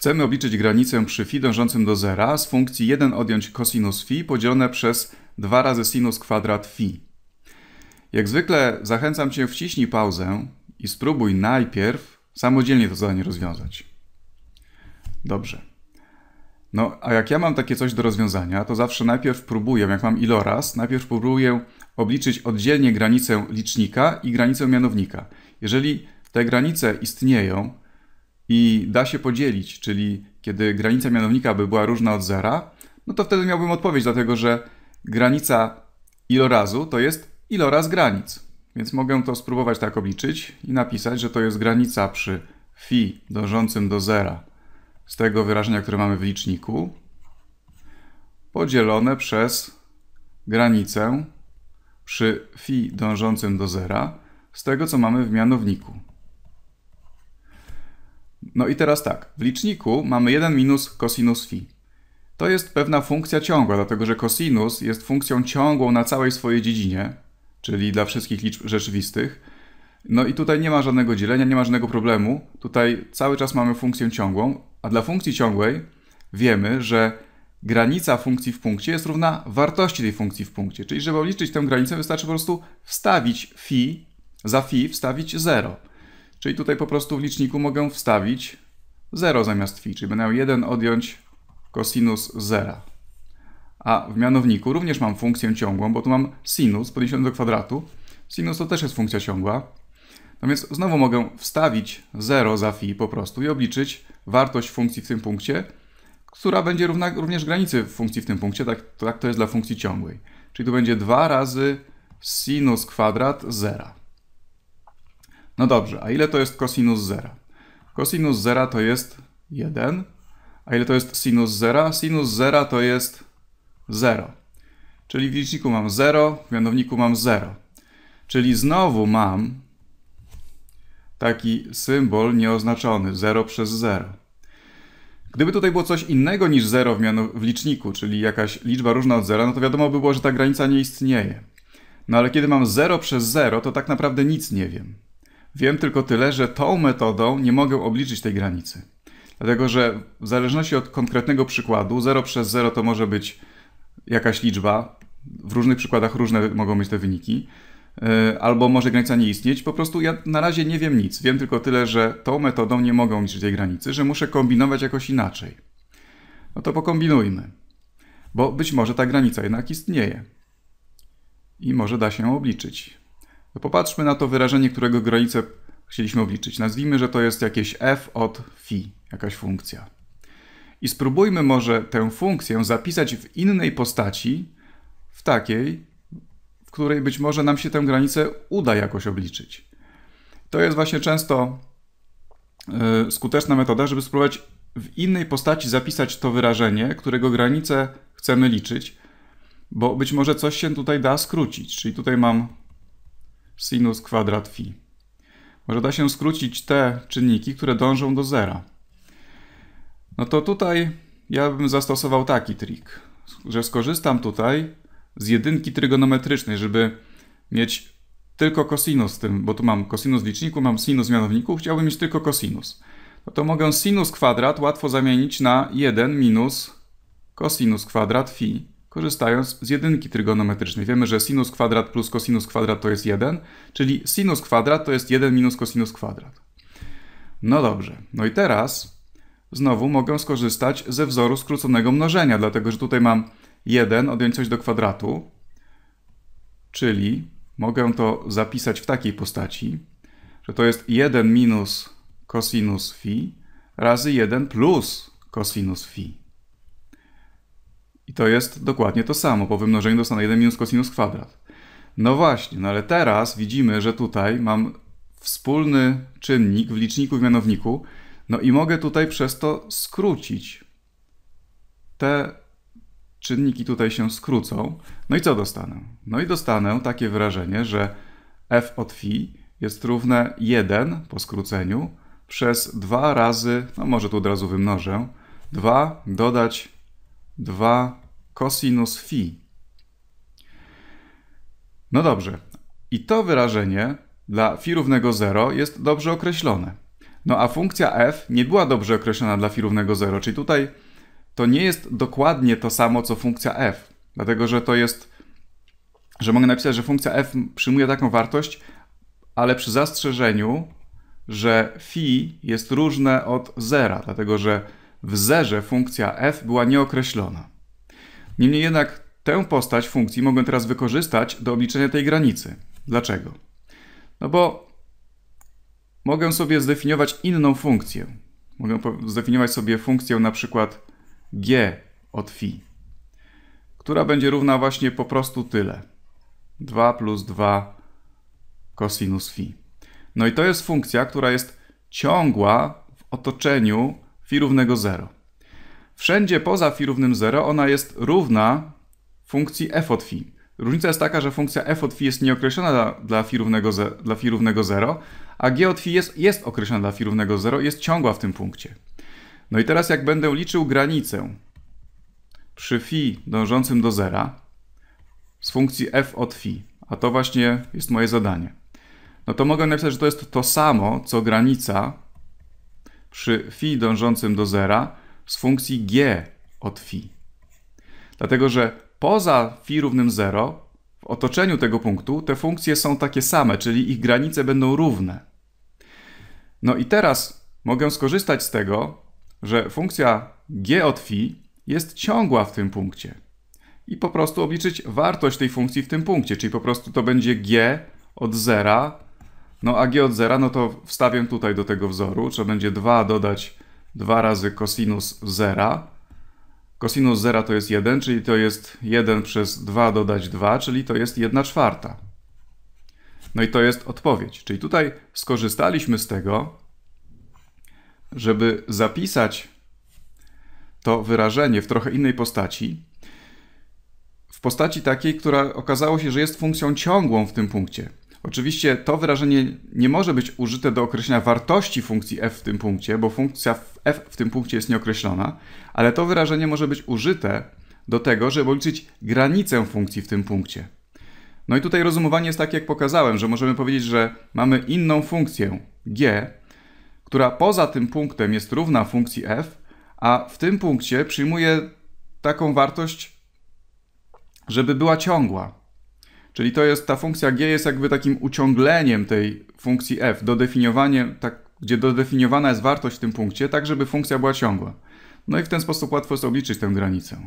Chcemy obliczyć granicę przy φ dążącym do zera z funkcji 1 odjąć cosinus φ podzielone przez 2 razy sinus kwadrat φ. Jak zwykle zachęcam Cię wciśnij pauzę i spróbuj najpierw samodzielnie to zadanie rozwiązać. Dobrze. No, a jak ja mam takie coś do rozwiązania, to zawsze najpierw próbuję, jak mam iloraz, najpierw próbuję obliczyć oddzielnie granicę licznika i granicę mianownika. Jeżeli te granice istnieją, i da się podzielić, czyli kiedy granica mianownika by była różna od zera, no to wtedy miałbym odpowiedź, dlatego że granica ilorazu to jest iloraz granic. Więc mogę to spróbować tak obliczyć i napisać, że to jest granica przy phi dążącym do zera z tego wyrażenia, które mamy w liczniku, podzielone przez granicę przy phi dążącym do zera z tego, co mamy w mianowniku. No i teraz tak, w liczniku mamy 1 minus cosinus phi. To jest pewna funkcja ciągła, dlatego że cosinus jest funkcją ciągłą na całej swojej dziedzinie, czyli dla wszystkich liczb rzeczywistych. No i tutaj nie ma żadnego dzielenia, nie ma żadnego problemu. Tutaj cały czas mamy funkcję ciągłą, a dla funkcji ciągłej wiemy, że granica funkcji w punkcie jest równa wartości tej funkcji w punkcie. Czyli żeby obliczyć tę granicę wystarczy po prostu wstawić phi, za phi wstawić 0. Czyli tutaj po prostu w liczniku mogę wstawić 0 zamiast fi, czyli będę miał 1 odjąć cosinus 0. A w mianowniku również mam funkcję ciągłą, bo tu mam sinus podniesiony do kwadratu. Sinus to też jest funkcja ciągła. No więc znowu mogę wstawić 0 za fi po prostu i obliczyć wartość funkcji w tym punkcie, która będzie równa również granicy funkcji w tym punkcie, tak, tak to jest dla funkcji ciągłej. Czyli tu będzie 2 razy sinus kwadrat 0. No dobrze, a ile to jest cosinus 0? Cosinus 0 to jest 1. A ile to jest sinus 0? Sinus 0 to jest 0. Czyli w liczniku mam 0, w mianowniku mam 0. Czyli znowu mam taki symbol nieoznaczony, 0 przez 0. Gdyby tutaj było coś innego niż 0 w, w, liczniku, czyli jakaś liczba różna od 0, no to wiadomo by było, że ta granica nie istnieje. No ale kiedy mam 0 przez 0, to tak naprawdę nic nie wiem. Wiem tylko tyle, że tą metodą nie mogę obliczyć tej granicy. Dlatego, że w zależności od konkretnego przykładu, 0 przez 0 to może być jakaś liczba, w różnych przykładach różne mogą być te wyniki, e, albo może granica nie istnieć. Po prostu ja na razie nie wiem nic. Wiem tylko tyle, że tą metodą nie mogę obliczyć tej granicy, że muszę kombinować jakoś inaczej. No to pokombinujmy, bo być może ta granica jednak istnieje i może da się ją obliczyć. Popatrzmy na to wyrażenie, którego granicę chcieliśmy obliczyć. Nazwijmy, że to jest jakieś f od fi, jakaś funkcja. I spróbujmy może tę funkcję zapisać w innej postaci, w takiej, w której być może nam się tę granicę uda jakoś obliczyć. To jest właśnie często e, skuteczna metoda, żeby spróbować w innej postaci zapisać to wyrażenie, którego granicę chcemy liczyć, bo być może coś się tutaj da skrócić. Czyli tutaj mam sinus kwadrat phi. Może da się skrócić te czynniki, które dążą do zera. No to tutaj ja bym zastosował taki trik, że skorzystam tutaj z jedynki trygonometrycznej, żeby mieć tylko kosinus w tym, bo tu mam kosinus w liczniku, mam sinus mianowniku, chciałbym mieć tylko kosinus. No to mogę sinus kwadrat łatwo zamienić na 1 minus kosinus kwadrat phi korzystając z jedynki trygonometrycznej. Wiemy, że sinus kwadrat plus kosinus kwadrat to jest 1, czyli sinus kwadrat to jest 1 minus kosinus kwadrat. No dobrze, no i teraz znowu mogę skorzystać ze wzoru skróconego mnożenia, dlatego że tutaj mam 1 odjąć coś do kwadratu, czyli mogę to zapisać w takiej postaci, że to jest 1 minus kosinus phi razy 1 plus kosinus phi. I to jest dokładnie to samo. Po wymnożeniu dostanę 1 minus cosinus kwadrat. No właśnie, no ale teraz widzimy, że tutaj mam wspólny czynnik w liczniku i mianowniku, no i mogę tutaj przez to skrócić. Te czynniki tutaj się skrócą. No i co dostanę? No i dostanę takie wyrażenie, że f od fi jest równe 1 po skróceniu przez 2 razy, no może tu od razu wymnożę, 2 dodać 2 cosinus phi. No dobrze. I to wyrażenie dla phi równego 0 jest dobrze określone. No a funkcja f nie była dobrze określona dla phi równego 0, czyli tutaj to nie jest dokładnie to samo co funkcja f, dlatego że to jest, że mogę napisać, że funkcja f przyjmuje taką wartość, ale przy zastrzeżeniu, że phi jest różne od zera, dlatego że w zerze funkcja f była nieokreślona. Niemniej jednak tę postać funkcji mogę teraz wykorzystać do obliczenia tej granicy. Dlaczego? No bo mogę sobie zdefiniować inną funkcję. Mogę zdefiniować sobie funkcję na przykład g od phi, która będzie równa właśnie po prostu tyle. 2 plus 2 kosinus phi. No i to jest funkcja, która jest ciągła w otoczeniu phi równego 0. Wszędzie poza phi równym 0 ona jest równa funkcji f od phi. Różnica jest taka, że funkcja f od phi jest nieokreślona dla, dla, phi, równego ze, dla równego 0, a g od phi jest, jest określona dla phi równego 0, jest ciągła w tym punkcie. No i teraz jak będę liczył granicę przy phi dążącym do zera z funkcji f od phi, a to właśnie jest moje zadanie, no to mogę napisać, że to jest to samo, co granica przy phi dążącym do zera z funkcji g od phi. Dlatego, że poza phi równym 0, w otoczeniu tego punktu, te funkcje są takie same, czyli ich granice będą równe. No i teraz mogę skorzystać z tego, że funkcja g od phi jest ciągła w tym punkcie. I po prostu obliczyć wartość tej funkcji w tym punkcie, czyli po prostu to będzie g od 0. No a g od 0, no to wstawię tutaj do tego wzoru, trzeba będzie 2 dodać 2 razy cosinus 0. Cosinus 0 to jest 1, czyli to jest 1 przez 2 dodać 2, czyli to jest 1 czwarta. No i to jest odpowiedź. Czyli tutaj skorzystaliśmy z tego, żeby zapisać to wyrażenie w trochę innej postaci, w postaci takiej, która okazało się, że jest funkcją ciągłą w tym punkcie. Oczywiście to wyrażenie nie może być użyte do określenia wartości funkcji f w tym punkcie, bo funkcja f w tym punkcie jest nieokreślona, ale to wyrażenie może być użyte do tego, żeby obliczyć granicę funkcji w tym punkcie. No i tutaj rozumowanie jest takie, jak pokazałem, że możemy powiedzieć, że mamy inną funkcję g, która poza tym punktem jest równa funkcji f, a w tym punkcie przyjmuje taką wartość, żeby była ciągła. Czyli to jest ta funkcja g jest jakby takim uciągleniem tej funkcji f, dodefiniowaniem, tak, gdzie dodefiniowana jest wartość w tym punkcie, tak żeby funkcja była ciągła. No i w ten sposób łatwo jest obliczyć tę granicę.